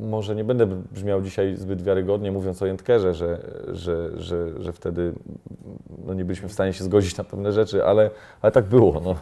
może nie będę brzmiał dzisiaj zbyt wiarygodnie, mówiąc o Jentkerze, że, że, że, że wtedy no nie byliśmy w stanie się zgodzić na pewne rzeczy, ale, ale tak było. No.